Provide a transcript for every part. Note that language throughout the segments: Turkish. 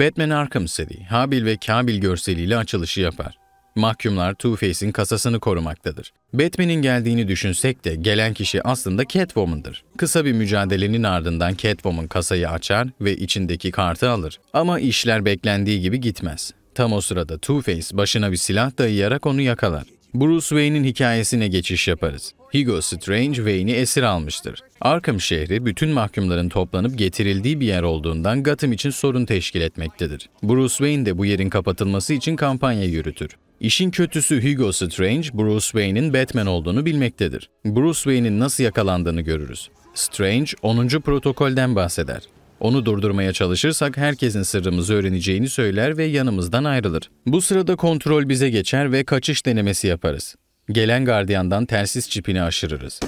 Batman Arkham City, Habil ve Kabil görseliyle açılışı yapar. Mahkumlar Two-Face'in kasasını korumaktadır. Batman'in geldiğini düşünsek de gelen kişi aslında Catwoman'dır. Kısa bir mücadelenin ardından Catwoman kasayı açar ve içindeki kartı alır. Ama işler beklendiği gibi gitmez. Tam o sırada Two-Face başına bir silah dayayarak onu yakalar. Bruce Wayne'in hikayesine geçiş yaparız. Hugo Strange Wayne'i esir almıştır. Arkham şehri bütün mahkumların toplanıp getirildiği bir yer olduğundan Gotham için sorun teşkil etmektedir. Bruce Wayne de bu yerin kapatılması için kampanya yürütür. İşin kötüsü Hugo Strange, Bruce Wayne'in Batman olduğunu bilmektedir. Bruce Wayne'in nasıl yakalandığını görürüz. Strange 10. protokolden bahseder. Onu durdurmaya çalışırsak herkesin sırrımızı öğreneceğini söyler ve yanımızdan ayrılır. Bu sırada kontrol bize geçer ve kaçış denemesi yaparız. Gelen gardiyandan telsiz çipini aşırırız.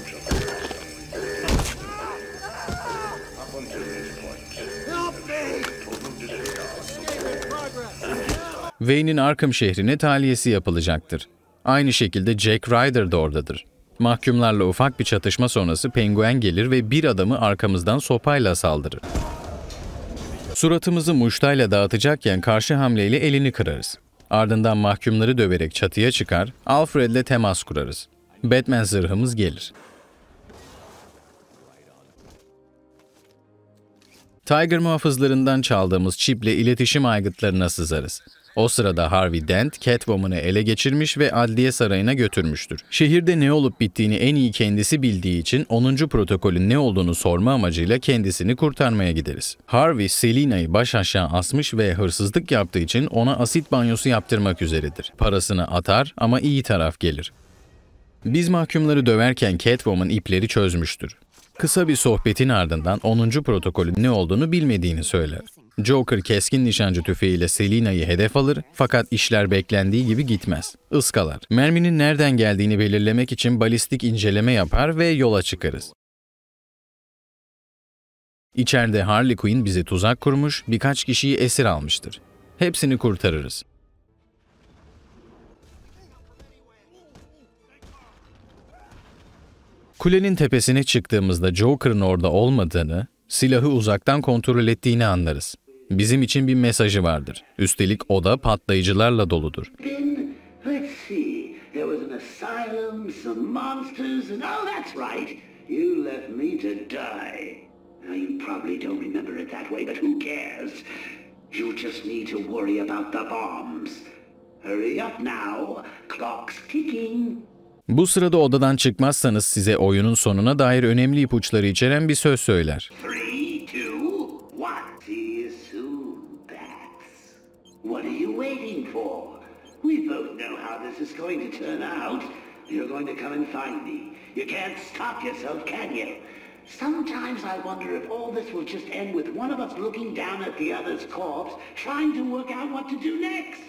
Wayne'in Arkham şehrine taliyesi yapılacaktır. Aynı şekilde Jack Ryder da oradadır. Mahkumlarla ufak bir çatışma sonrası penguen gelir ve bir adamı arkamızdan sopayla saldırır. Suratımızı muştayla dağıtacakken karşı hamleyle elini kırarız. Ardından mahkumları döverek çatıya çıkar, Alfred'le temas kurarız. Batman zırhımız gelir. Tiger muhafızlarından çaldığımız çiple iletişim aygıtlarına sızarız. O sırada Harvey Dent, Catwoman'ı ele geçirmiş ve adliye sarayına götürmüştür. Şehirde ne olup bittiğini en iyi kendisi bildiği için 10. protokolün ne olduğunu sorma amacıyla kendisini kurtarmaya gideriz. Harvey, Selina'yı baş aşağı asmış ve hırsızlık yaptığı için ona asit banyosu yaptırmak üzeredir. Parasını atar ama iyi taraf gelir. Biz mahkumları döverken Catwoman ipleri çözmüştür. Kısa bir sohbetin ardından 10. protokolün ne olduğunu bilmediğini söyler. Joker keskin nişancı tüfeğiyle Selina'yı hedef alır fakat işler beklendiği gibi gitmez. Iskalar. Merminin nereden geldiğini belirlemek için balistik inceleme yapar ve yola çıkarız. İçeride Harley Quinn bize tuzak kurmuş, birkaç kişiyi esir almıştır. Hepsini kurtarırız. Kulenin tepesine çıktığımızda Joker'ın orada olmadığını, silahı uzaktan kontrol ettiğini anlarız. Bizim için bir mesajı vardır. Üstelik oda patlayıcılarla doludur. Bu sırada odadan çıkmazsanız size oyunun sonuna dair önemli ipuçları içeren bir söz söyler. Three. waiting for? We both know how this is going to turn out. You're going to come and find me. You can't stop yourself, can you? Sometimes I wonder if all this will just end with one of us looking down at the other's corpse, trying to work out what to do next.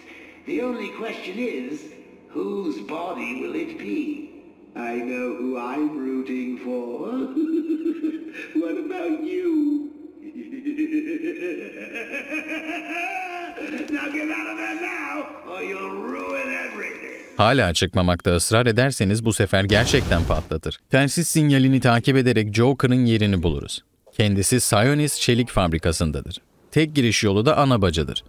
The only question is, whose body will it be? I know who I'm rooting for. what about you? Hala çıkmamakta ısrar ederseniz bu sefer gerçekten patlatır. Telsiz sinyalini takip ederek Joker'ın yerini buluruz. Kendisi Sionis Çelik Fabrikası'ndadır. Tek giriş yolu da ana bacadır.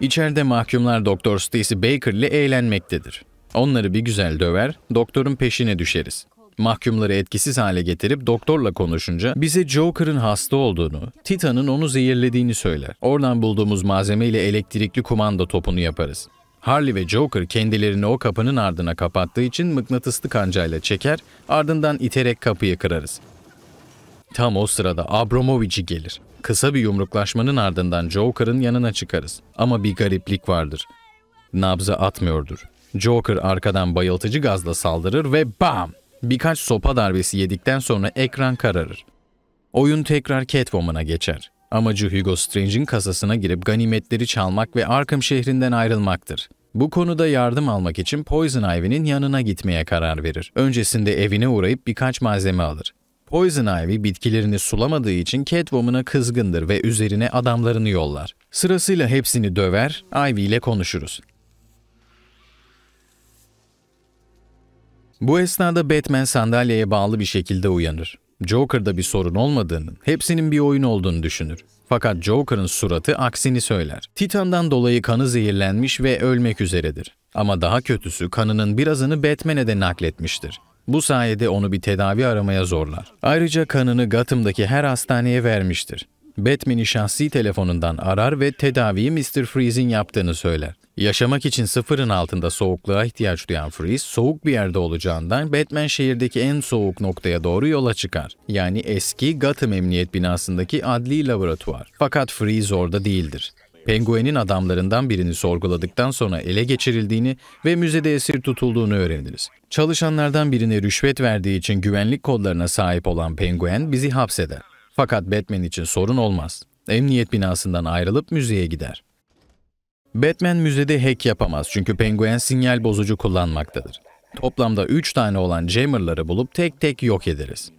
İçeride mahkumlar Doktor Stacy Baker ile eğlenmektedir. Onları bir güzel döver, doktorun peşine düşeriz. Mahkumları etkisiz hale getirip doktorla konuşunca bize Joker'ın hasta olduğunu, Titan'ın onu zehirlediğini söyler. Oradan bulduğumuz malzemeyle elektrikli kumanda topunu yaparız. Harley ve Joker kendilerini o kapının ardına kapattığı için mıknatıslı kancayla çeker, ardından iterek kapıyı kırarız. Tam o sırada Abramovich'i gelir. Kısa bir yumruklaşmanın ardından Joker'ın yanına çıkarız. Ama bir gariplik vardır. Nabza atmıyordur. Joker arkadan bayıltıcı gazla saldırır ve bam! Birkaç sopa darbesi yedikten sonra ekran kararır. Oyun tekrar Catwoman'a geçer. Amacı Hugo Strange'in kasasına girip ganimetleri çalmak ve Arkham şehrinden ayrılmaktır. Bu konuda yardım almak için Poison Ivy'nin yanına gitmeye karar verir. Öncesinde evine uğrayıp birkaç malzeme alır. Poison Ivy bitkilerini sulamadığı için Catwoman'a kızgındır ve üzerine adamlarını yollar. Sırasıyla hepsini döver, Ivy ile konuşuruz. Bu esnada Batman sandalyeye bağlı bir şekilde uyanır. Joker'da bir sorun olmadığını, hepsinin bir oyun olduğunu düşünür. Fakat Joker'ın suratı aksini söyler. Titan'dan dolayı kanı zehirlenmiş ve ölmek üzeredir. Ama daha kötüsü kanının birazını Batman'e de nakletmiştir. Bu sayede onu bir tedavi aramaya zorlar. Ayrıca kanını Gotham'daki her hastaneye vermiştir. Batman'i şahsi telefonundan arar ve tedaviyi Mr. Freeze'in yaptığını söyler. Yaşamak için sıfırın altında soğukluğa ihtiyaç duyan Freeze, soğuk bir yerde olacağından Batman şehirdeki en soğuk noktaya doğru yola çıkar. Yani eski Gotham Emniyet binasındaki adli laboratuvar. Fakat Freeze orada değildir. Penguen'in adamlarından birini sorguladıktan sonra ele geçirildiğini ve müzede esir tutulduğunu öğreniriz. Çalışanlardan birine rüşvet verdiği için güvenlik kodlarına sahip olan Penguen bizi hapseder. Fakat Batman için sorun olmaz. Emniyet binasından ayrılıp müzeye gider. Batman müzede hack yapamaz çünkü penguen sinyal bozucu kullanmaktadır. Toplamda 3 tane olan jammerları bulup tek tek yok ederiz.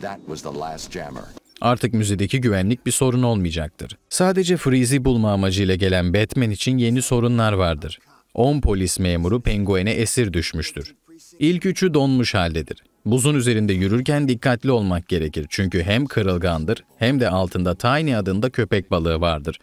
That was the last jammer. Artık müzedeki güvenlik bir sorun olmayacaktır. Sadece Freeze'i bulma amacıyla gelen Batman için yeni sorunlar vardır. 10 polis memuru penguene esir düşmüştür. İlk üçü donmuş haldedir. Buzun üzerinde yürürken dikkatli olmak gerekir çünkü hem kırılgandır hem de altında Tiny adında köpek balığı vardır.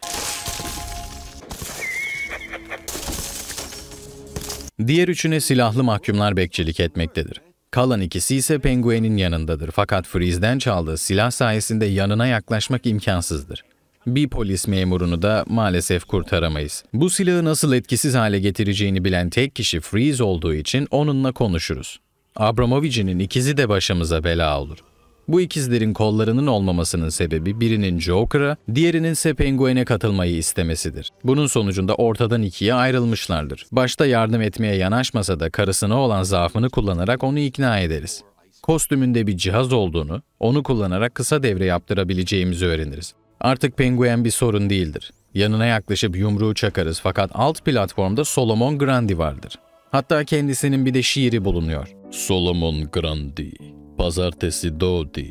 Diğer üçüne silahlı mahkumlar bekçilik etmektedir. Kalan ikisi ise penguenin yanındadır fakat Freeze'den çaldığı silah sayesinde yanına yaklaşmak imkansızdır. Bir polis memurunu da maalesef kurtaramayız. Bu silahı nasıl etkisiz hale getireceğini bilen tek kişi Freeze olduğu için onunla konuşuruz. Abramovich'in ikizi de başımıza bela olur. Bu ikizlerin kollarının olmamasının sebebi birinin Joker'a, diğerinin ise Penguin'e katılmayı istemesidir. Bunun sonucunda ortadan ikiye ayrılmışlardır. Başta yardım etmeye yanaşmasa da karısına olan zaafını kullanarak onu ikna ederiz. Kostümünde bir cihaz olduğunu, onu kullanarak kısa devre yaptırabileceğimizi öğreniriz. Artık penguen bir sorun değildir. Yanına yaklaşıp yumruğu çakarız fakat alt platformda Solomon Grandi vardır. Hatta kendisinin bir de şiiri bulunuyor. Solomon Grandi Pazartesi doğdu,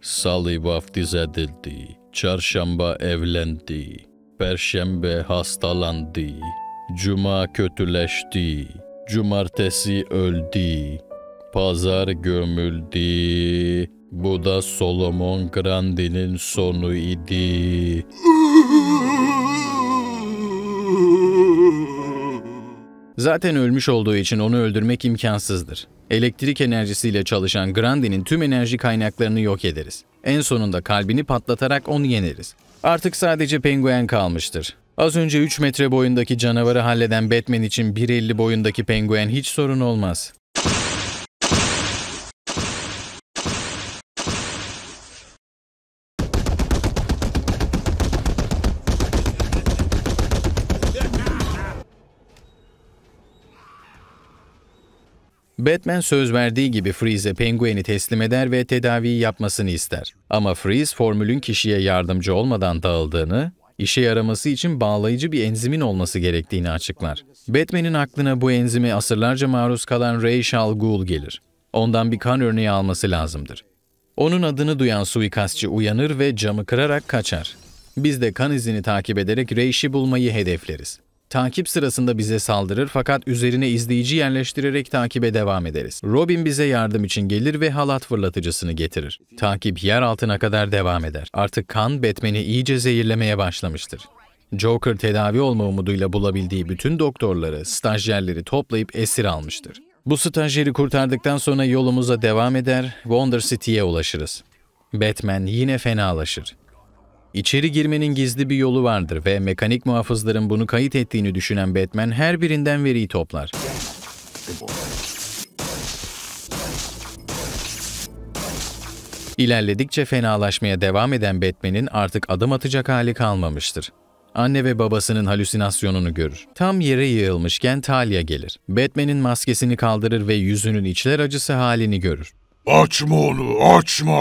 salı vaftiz edildi, çarşamba evlendi, perşembe hastalandı, cuma kötüleşti, cumartesi öldü, pazar gömüldü. Bu da Solomon Grandi'nin sonu idi. Zaten ölmüş olduğu için onu öldürmek imkansızdır. Elektrik enerjisiyle çalışan Grandi'nin tüm enerji kaynaklarını yok ederiz. En sonunda kalbini patlatarak onu yeneriz. Artık sadece penguen kalmıştır. Az önce 3 metre boyundaki canavarı halleden Batman için 1.50 boyundaki penguen hiç sorun olmaz. Batman söz verdiği gibi Freeze'e Penguin'i teslim eder ve tedaviyi yapmasını ister. Ama Freeze formülün kişiye yardımcı olmadan dağıldığını, işe yaraması için bağlayıcı bir enzimin olması gerektiğini açıklar. Batman'in aklına bu enzimi asırlarca maruz kalan Ray Shal Ghul gelir. Ondan bir kan örneği alması lazımdır. Onun adını duyan suikastçı uyanır ve camı kırarak kaçar. Biz de kan izini takip ederek Reyş'i bulmayı hedefleriz. Takip sırasında bize saldırır fakat üzerine izleyici yerleştirerek takibe devam ederiz. Robin bize yardım için gelir ve halat fırlatıcısını getirir. Takip yer altına kadar devam eder. Artık kan Batman'i iyice zehirlemeye başlamıştır. Joker tedavi olma umuduyla bulabildiği bütün doktorları, stajyerleri toplayıp esir almıştır. Bu stajyeri kurtardıktan sonra yolumuza devam eder, Wonder City'ye ulaşırız. Batman yine fenalaşır. İçeri girmenin gizli bir yolu vardır ve mekanik muhafızların bunu kayıt ettiğini düşünen Batman her birinden veriyi toplar. İlerledikçe fenalaşmaya devam eden Batman'in artık adım atacak hali kalmamıştır. Anne ve babasının halüsinasyonunu görür. Tam yere yığılmışken Talia gelir. Batman'in maskesini kaldırır ve yüzünün içler acısı halini görür. Açma onu, açma!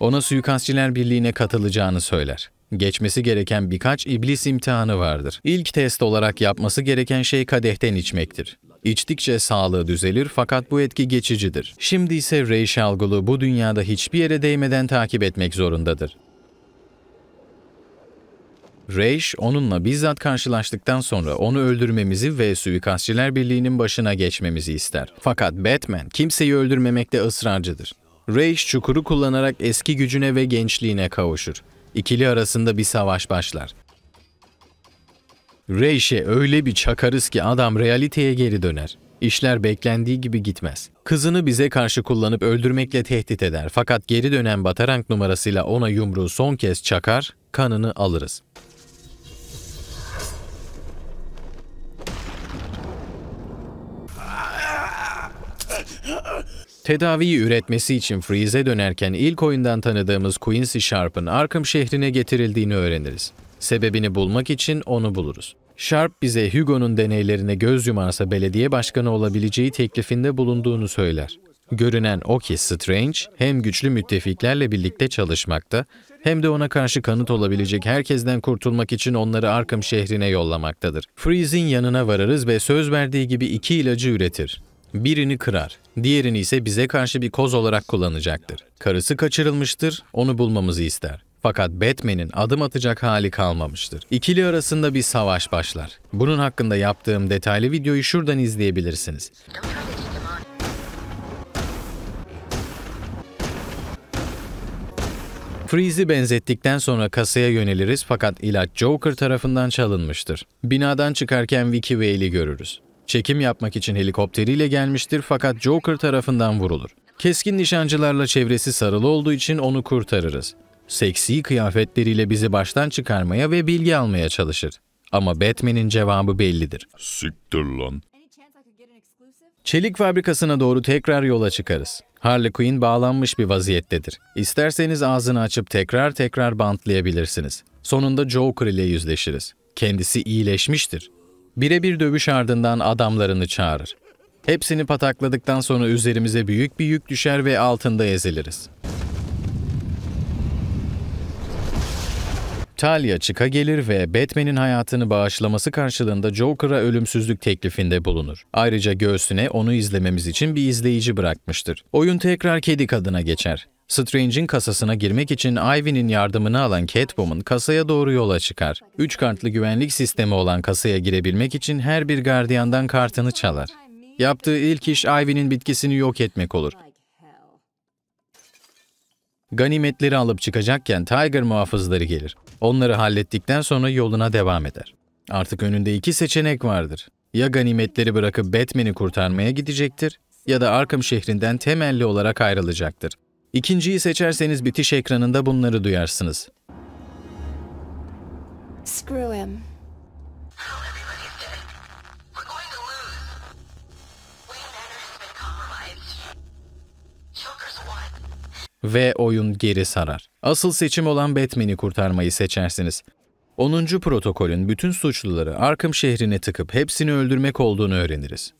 Ona suikastçiler birliğine katılacağını söyler. Geçmesi gereken birkaç iblis imtihanı vardır. İlk test olarak yapması gereken şey kadehten içmektir. İçtikçe sağlığı düzelir fakat bu etki geçicidir. Şimdi ise Ray Shalgul'u bu dünyada hiçbir yere değmeden takip etmek zorundadır. Reyş onunla bizzat karşılaştıktan sonra onu öldürmemizi ve suikastçiler birliğinin başına geçmemizi ister. Fakat Batman kimseyi öldürmemekte ısrarcıdır. Raish çukuru kullanarak eski gücüne ve gençliğine kavuşur. İkili arasında bir savaş başlar. Reish'e öyle bir çakarız ki adam realiteye geri döner. İşler beklendiği gibi gitmez. Kızını bize karşı kullanıp öldürmekle tehdit eder fakat geri dönen Batarang numarasıyla ona yumruğu son kez çakar, kanını alırız. Tedaviyi üretmesi için Freeze'e dönerken ilk oyundan tanıdığımız Quincy Sharp'ın Arkham şehrine getirildiğini öğreniriz. Sebebini bulmak için onu buluruz. Sharp bize Hugo'nun deneylerine göz yumarsa belediye başkanı olabileceği teklifinde bulunduğunu söyler. Görünen o ki Strange hem güçlü müttefiklerle birlikte çalışmakta hem de ona karşı kanıt olabilecek herkesten kurtulmak için onları Arkham şehrine yollamaktadır. Freeze'in yanına vararız ve söz verdiği gibi iki ilacı üretir. Birini kırar, diğerini ise bize karşı bir koz olarak kullanacaktır. Karısı kaçırılmıştır, onu bulmamızı ister. Fakat Batman'in adım atacak hali kalmamıştır. İkili arasında bir savaş başlar. Bunun hakkında yaptığım detaylı videoyu şuradan izleyebilirsiniz. Freeze'i benzettikten sonra kasaya yöneliriz fakat ilaç Joker tarafından çalınmıştır. Binadan çıkarken Vicky Vale'i görürüz. Çekim yapmak için helikopteriyle gelmiştir fakat Joker tarafından vurulur. Keskin nişancılarla çevresi sarılı olduğu için onu kurtarırız. Seksi kıyafetleriyle bizi baştan çıkarmaya ve bilgi almaya çalışır. Ama Batman'in cevabı bellidir. Siktir lan. Çelik fabrikasına doğru tekrar yola çıkarız. Harley Quinn bağlanmış bir vaziyettedir. İsterseniz ağzını açıp tekrar tekrar bantlayabilirsiniz. Sonunda Joker ile yüzleşiriz. Kendisi iyileşmiştir birebir dövüş ardından adamlarını çağırır. Hepsini patakladıktan sonra üzerimize büyük bir yük düşer ve altında eziliriz. Talia çıka gelir ve Batman'in hayatını bağışlaması karşılığında Joker'a ölümsüzlük teklifinde bulunur. Ayrıca göğsüne onu izlememiz için bir izleyici bırakmıştır. Oyun tekrar kedi kadına geçer. Strange'in kasasına girmek için Ivy'nin yardımını alan Catwoman kasaya doğru yola çıkar. Üç kartlı güvenlik sistemi olan kasaya girebilmek için her bir gardiyandan kartını çalar. Yaptığı ilk iş Ivy'nin bitkisini yok etmek olur. Ganimetleri alıp çıkacakken Tiger muhafızları gelir. Onları hallettikten sonra yoluna devam eder. Artık önünde iki seçenek vardır. Ya ganimetleri bırakıp Batman'i kurtarmaya gidecektir ya da Arkham şehrinden temelli olarak ayrılacaktır. İkinciyi seçerseniz bitiş ekranında bunları duyarsınız. Screw him. Ve oyun geri sarar. Asıl seçim olan Batman'i kurtarmayı seçersiniz. 10. protokolün bütün suçluları Arkham şehrine tıkıp hepsini öldürmek olduğunu öğreniriz.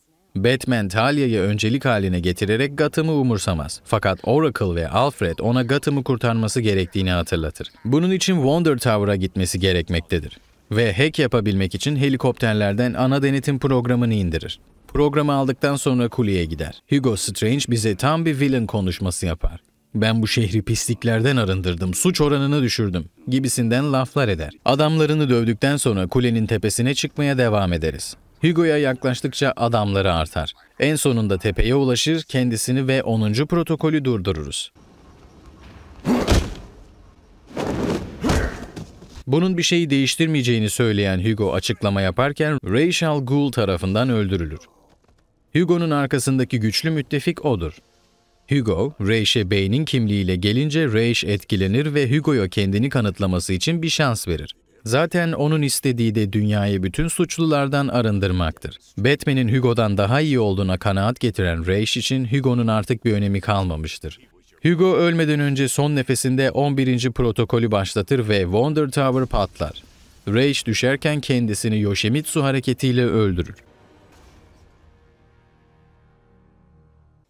Batman Talia'yı öncelik haline getirerek Gotham'ı umursamaz. Fakat Oracle ve Alfred ona Gotham'ı kurtarması gerektiğini hatırlatır. Bunun için Wonder Tower'a gitmesi gerekmektedir. Ve hack yapabilmek için helikopterlerden ana denetim programını indirir. Programı aldıktan sonra kuleye gider. Hugo Strange bize tam bir villain konuşması yapar. Ben bu şehri pisliklerden arındırdım, suç oranını düşürdüm gibisinden laflar eder. Adamlarını dövdükten sonra kulenin tepesine çıkmaya devam ederiz. Hugo'ya yaklaştıkça adamları artar. En sonunda tepeye ulaşır, kendisini ve 10. protokolü durdururuz. Bunun bir şeyi değiştirmeyeceğini söyleyen Hugo açıklama yaparken Rachel Gould tarafından öldürülür. Hugo'nun arkasındaki güçlü müttefik odur. Hugo, Reish'e Bey'nin kimliğiyle gelince Reish etkilenir ve Hugo'ya kendini kanıtlaması için bir şans verir. Zaten onun istediği de dünyayı bütün suçlulardan arındırmaktır. Batman'in Hugo'dan daha iyi olduğuna kanaat getiren Raish için Hugo'nun artık bir önemi kalmamıştır. Hugo ölmeden önce son nefesinde 11. protokolü başlatır ve Wonder Tower patlar. Raish düşerken kendisini Yoshimitsu hareketiyle öldürür.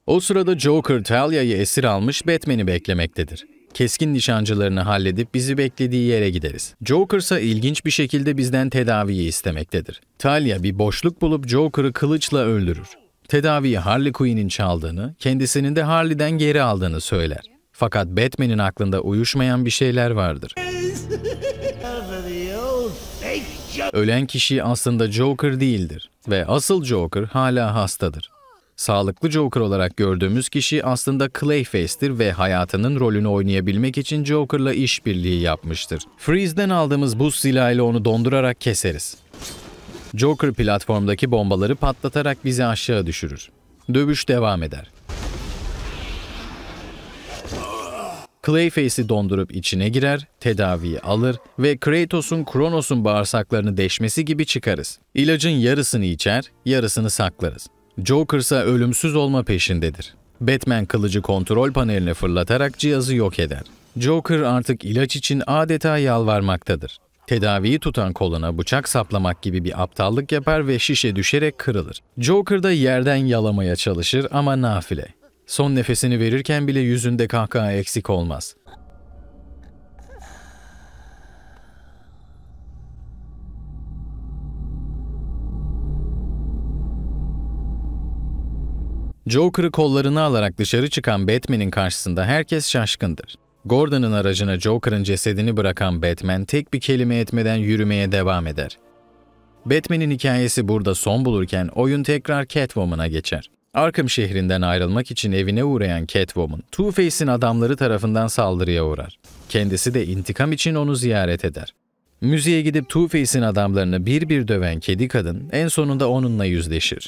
O sırada Joker Talia'yı esir almış Batman'i beklemektedir keskin nişancılarını halledip bizi beklediği yere gideriz. Joker ise ilginç bir şekilde bizden tedaviyi istemektedir. Talia bir boşluk bulup Joker'ı kılıçla öldürür. Tedaviyi Harley Quinn'in çaldığını, kendisinin de Harley'den geri aldığını söyler. Fakat Batman'in aklında uyuşmayan bir şeyler vardır. Ölen kişi aslında Joker değildir ve asıl Joker hala hastadır. Sağlıklı Joker olarak gördüğümüz kişi aslında Clayface'tir ve hayatının rolünü oynayabilmek için Joker'la işbirliği yapmıştır. Freeze'den aldığımız buz silahıyla onu dondurarak keseriz. Joker platformdaki bombaları patlatarak bizi aşağı düşürür. Dövüş devam eder. Clayface'i dondurup içine girer, tedaviyi alır ve Kratos'un Kronos'un bağırsaklarını deşmesi gibi çıkarız. İlacın yarısını içer, yarısını saklarız. Joker ise ölümsüz olma peşindedir. Batman kılıcı kontrol paneline fırlatarak cihazı yok eder. Joker artık ilaç için adeta yalvarmaktadır. Tedaviyi tutan koluna bıçak saplamak gibi bir aptallık yapar ve şişe düşerek kırılır. Joker da yerden yalamaya çalışır ama nafile. Son nefesini verirken bile yüzünde kahkaha eksik olmaz. Joker'ı kollarını alarak dışarı çıkan Batman'in karşısında herkes şaşkındır. Gordon'ın aracına Joker'ın cesedini bırakan Batman tek bir kelime etmeden yürümeye devam eder. Batman'in hikayesi burada son bulurken oyun tekrar Catwoman'a geçer. Arkham şehrinden ayrılmak için evine uğrayan Catwoman, Two-Face'in adamları tarafından saldırıya uğrar. Kendisi de intikam için onu ziyaret eder. Müziğe gidip Two-Face'in adamlarını bir bir döven kedi kadın en sonunda onunla yüzleşir.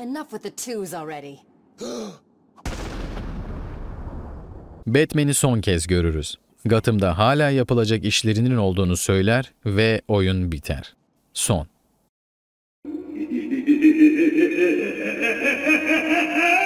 Enough with the twos already. Batman'i son kez görürüz. Gotham'da hala yapılacak işlerinin olduğunu söyler ve oyun biter. Son.